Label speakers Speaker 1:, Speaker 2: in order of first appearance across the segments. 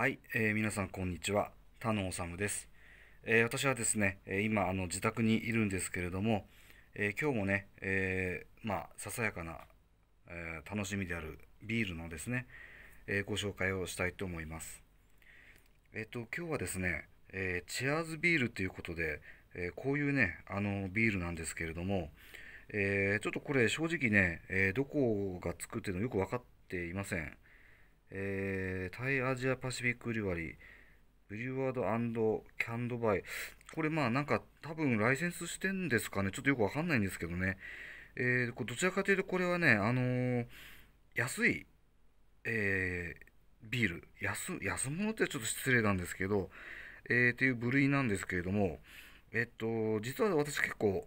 Speaker 1: はい、えー、皆さんこんにちは。田野治です、えー、私はですね、今あの自宅にいるんですけれども、えー、今日もね、えー、まあ、ささやかな、え楽しみであるビールのですね、えご紹介をしたいと思います。えっ、と今日はですね、えチアーズビールということで、えこういうねあのビールなんですけれども、えちょっとこれ正直ね、えどこが作ってるのよく分かっていません。えー、タイアジアパシフィック・リュワリー、ブリュワードキャンドバイ。これまあなんか多分ライセンスしてんですかね。ちょっとよくわかんないんですけどね。えー、どちらかというとこれはね、あのー、安い、えー、ビール。安、安物ってちょっと失礼なんですけど、えー、っていう部類なんですけれども、えっと、実は私結構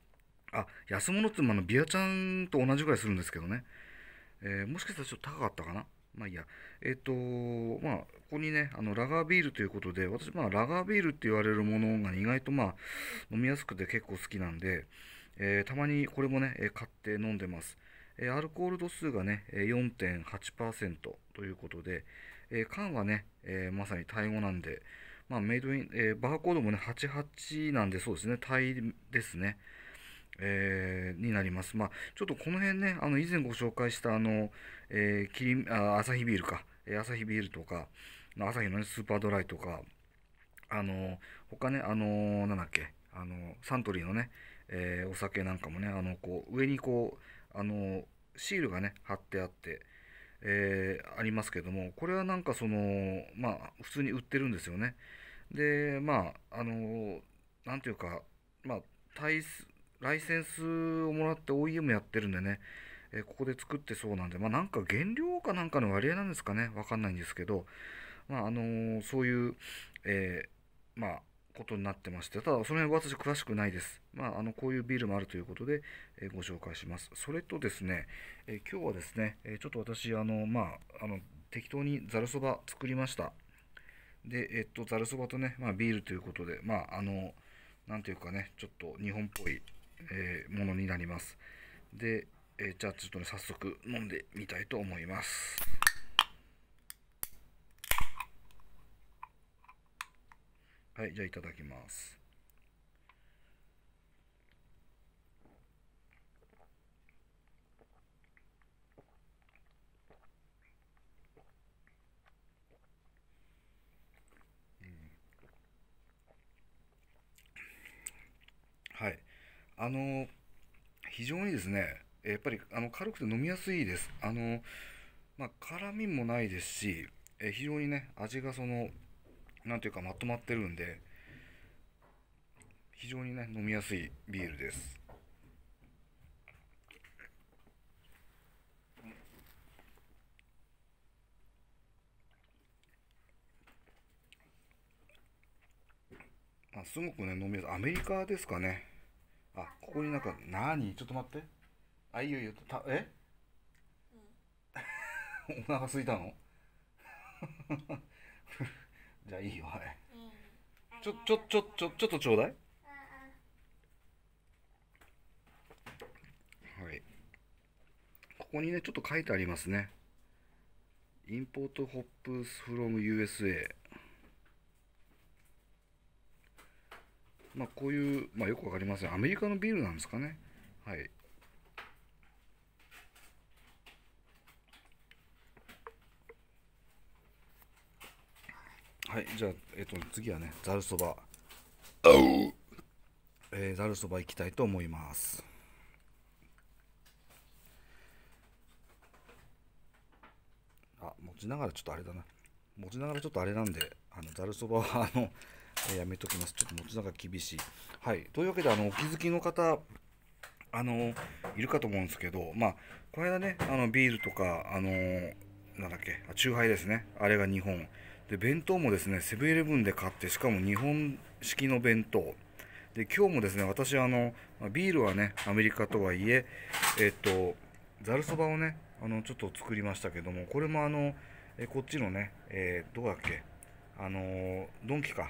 Speaker 1: あ、安物ってあのビアちゃんと同じぐらいするんですけどね。えー、もしかしたらちょっと高かったかな。まあいいや。えっと、まあ、ここにね、あの、ラガービールということで、私、まあ、ラガービールって言われるものが意外とまあ、飲みやすくて結構好きなんで、えー、たまにこれもね、え買って飲んでます。えー、アルコール度数がね、4.8%ということで、えー、缶はね、えまさにタイ語なんで、まあ、メイドイン、えバーコードもね、88なんでそうですね、タイですね。えー、になります。まあ、ちょっとこの辺ね、あの以前ご紹介したあの、えー、キリあ朝日ビールか、ア朝日ビールとか、アサヒの、ね、スーパードライとか、あの他ね、あのなんだっけ、あのサントリーのね、えー、お酒なんかもね、あのこう上にこう、あのシールがね、貼ってあって、えー、ありますけども、これはなんかその、まあ、普通に売ってるんですよね。で、まあ、あのなんていうか、まあ、体ライセンスをもらって OEM やってるんでね、えー、ここで作ってそうなんで、まあ、なんか原料かなんかの割合なんですかね、わかんないんですけど、まあ、あのー、そういう、えー、まあ、ことになってまして、ただその辺私詳しくないです。まあ、あの、こういうビールもあるということで、えご紹介します。それとですね、え今日はですね、えちょっと私、あの、まあ、あの、適当にざるそば作りました。で、えっと、ざるそばとね、まあ、ビールということで、まあ、あの、なんていうかね、ちょっと日本っぽいえー、ものになります。で、えー、じゃあちょっとね、早速飲んでみたいと思います。はい、じゃあいただきます。あの、非常にですね、やっぱりあの軽くて飲みやすいです。あの、まあ、辛みもないですし、え非常にね、味がその、なんていうかまとまってるんで、非常にね、飲みやすいビールです。まあ、すごくね、飲みやすい。アメリカですかね。あここになんか何ちょっと待ってあいいよいいよたえ、うん、お腹すいたの じゃあいいよはい、うん、ちょちょちょちょちょっとちょうだい、うん、はいここにねちょっと書いてありますねインポートホップスフロム USA まあ、こういう、まあ、よくわかりません。アメリカのビールなんですかね。はい。はい、じゃあ、えっと、次はね、ざるそば。えー、ざるそばいきたいと思います。あ、持ちながらちょっとあれだな。持ちながらちょっとあれなんで、あの、ざるそばは、あの、えやめときます。ちょっと持ちながら厳しい。はい。というわけで、あの、お気づきの方、あの、いるかと思うんですけど、まあ、この間ね、あの、ビールとか、あの、なんだっけ、チューハイですね。あれが2本。で、弁当もですね、セブンイレブンで買って、しかも日本式の弁当。で、今日もですね、私、あの、ビールはね、アメリカとはいえ、えっと、ざるそばをね、あの、ちょっと作りましたけども、これもあの、えこっちのね、えー、どこだっけ、あのドンキか、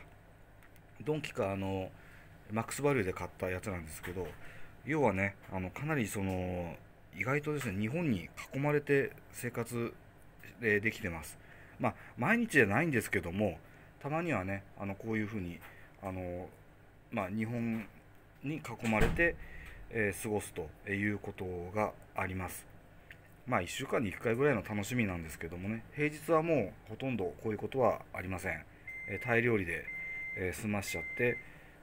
Speaker 1: ドンキかあのマックスバリューで買ったやつなんですけど要はねあのかなりその意外とですね日本に囲まれて生活でできてますまあ毎日じゃないんですけどもたまにはねあのこういうふうにあの、まあ、日本に囲まれて、えー、過ごすということがありますまあ1週間に1回ぐらいの楽しみなんですけどもね平日はもうほとんどこういうことはありません、えー、タイ料理でえー、済ましちゃって、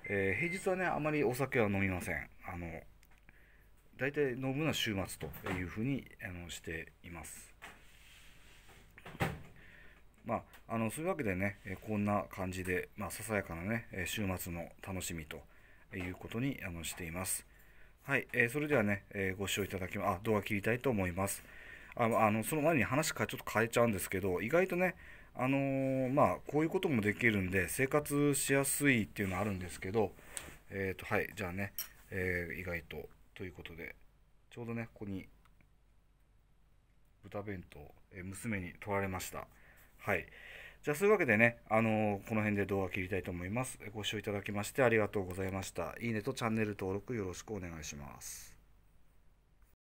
Speaker 1: えー、平日はねあまりお酒は飲みませんあの大体飲むのは週末というふうにあのしていますまあ、あのそういうわけでね、えこんな感じで、まあ、ささやかなね、え週末の楽しみということにあのしています。はい、えー、それではね、えー、ご視聴いただきま、あ、動画切りたいと思います。あの、あのその前に話かちょっと変えちゃうんですけど、意外とね、あのー、まあこういうこともできるんで生活しやすいっていうのはあるんですけどえっ、ー、とはいじゃあね、えー、意外とということでちょうどねここに豚弁当、え娘に取られましたはいじゃあそういうわけでねあのこの辺で動画切りたいと思いますご視聴いただきましてありがとうございましたいいねとチャンネル登録よろしくお願いします